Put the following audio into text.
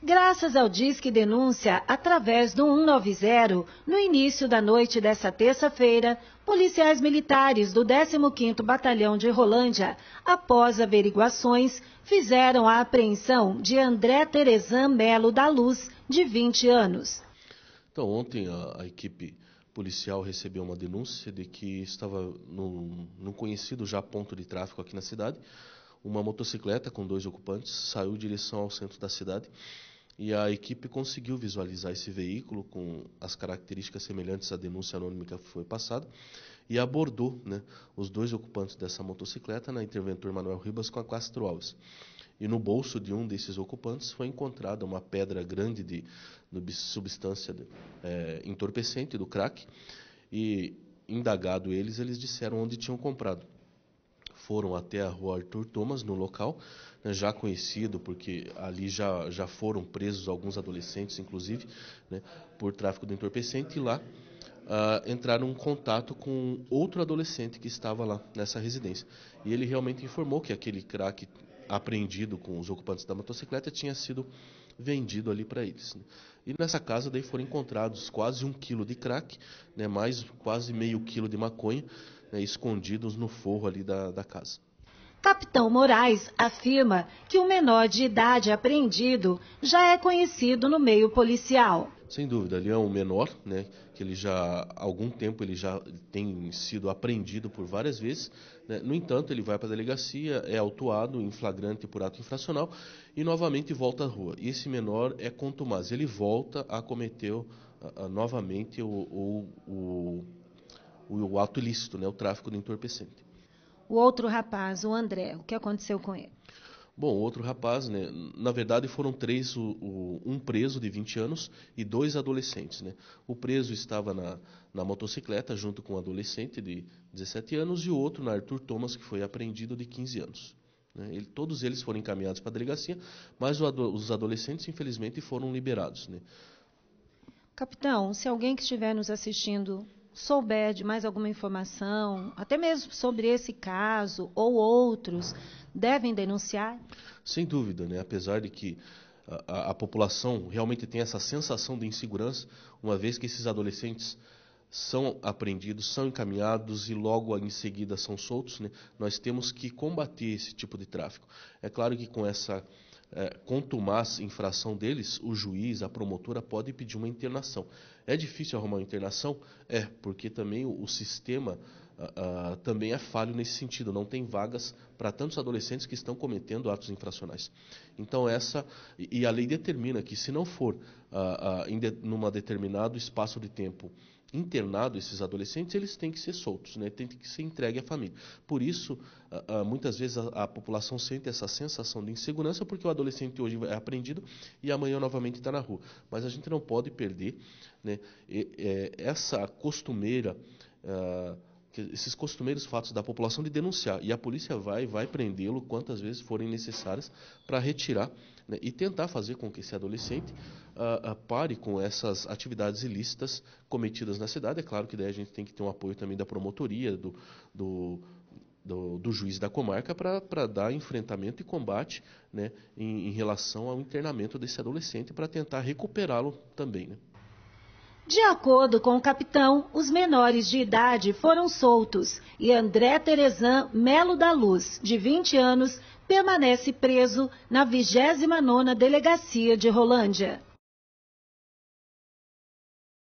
Graças ao Disque Denúncia, através do 190, no início da noite desta terça-feira, policiais militares do 15º Batalhão de Rolândia, após averiguações, fizeram a apreensão de André Terezan Melo da Luz, de 20 anos. Então, ontem a, a equipe policial recebeu uma denúncia de que estava num, num conhecido já ponto de tráfico aqui na cidade, uma motocicleta com dois ocupantes saiu em direção ao centro da cidade e a equipe conseguiu visualizar esse veículo com as características semelhantes à denúncia anônima que foi passada e abordou né, os dois ocupantes dessa motocicleta, na interventor Manuel Ribas com a Castro Alves. E no bolso de um desses ocupantes foi encontrada uma pedra grande de, de substância de, é, entorpecente, do crack, e indagado eles, eles disseram onde tinham comprado foram até a rua Arthur Thomas, no local, né, já conhecido, porque ali já, já foram presos alguns adolescentes, inclusive, né, por tráfico de entorpecente, e lá uh, entraram em contato com outro adolescente que estava lá nessa residência. E ele realmente informou que aquele crack apreendido com os ocupantes da motocicleta tinha sido vendido ali para eles. Né? E nessa casa daí foram encontrados quase um quilo de crack, né, mais quase meio quilo de maconha, né, escondidos no forro ali da, da casa. Capitão Moraes afirma que o menor de idade apreendido já é conhecido no meio policial. Sem dúvida, ali é um menor, né, que ele já há algum tempo ele já tem sido apreendido por várias vezes. Né, no entanto, ele vai para a delegacia, é autuado em flagrante por ato infracional e novamente volta à rua. E esse menor é contumaz, ele volta a cometer a, a, novamente o, o, o o ato ilícito, né, o tráfico de entorpecente. O outro rapaz, o André, o que aconteceu com ele? Bom, outro rapaz, né? Na verdade, foram três, o, o, um preso de 20 anos e dois adolescentes, né? O preso estava na, na motocicleta junto com um adolescente de 17 anos e o outro na Arthur Thomas, que foi apreendido de 15 anos. Né? Ele, todos eles foram encaminhados para a delegacia, mas o, os adolescentes, infelizmente, foram liberados, né? Capitão, se alguém que estiver nos assistindo souber de mais alguma informação, até mesmo sobre esse caso ou outros, devem denunciar? Sem dúvida, né? apesar de que a, a, população realmente tem essa sensação de insegurança, uma vez que esses adolescentes são apreendidos, são encaminhados e logo em seguida são soltos, né? nós temos que combater esse tipo de tráfico. É claro que com essa é, contumaz infração deles, o juiz, a promotora pode pedir uma internação. É difícil arrumar uma internação? É, porque também o, o sistema uh, também é falho nesse sentido. Não tem vagas para tantos adolescentes que estão cometendo atos infracionais. Então essa e, a lei determina que se não for uh, em de, numa determinado espaço de tempo internado esses adolescentes, eles têm que ser soltos, né? têm que ser entregue à família. Por isso, muitas vezes a, população sente essa sensação de insegurança, porque o adolescente hoje é apreendido e amanhã novamente está na rua. Mas a gente não pode perder né? É, essa costumeira esses costumeiros fatos da população de denunciar. E a polícia vai vai prendê-lo quantas vezes forem necessárias para retirar né, e tentar fazer com que esse adolescente uh, uh, pare com essas atividades ilícitas cometidas na cidade. É claro que daí a gente tem que ter um apoio também da promotoria, do, do do, do, juiz da comarca para dar enfrentamento e combate né, em, em relação ao internamento desse adolescente para tentar recuperá-lo também. Né. De acordo com o capitão, os menores de idade foram soltos e André Terezan Melo da Luz, de 20 anos, permanece preso na 29ª Delegacia de Rolândia.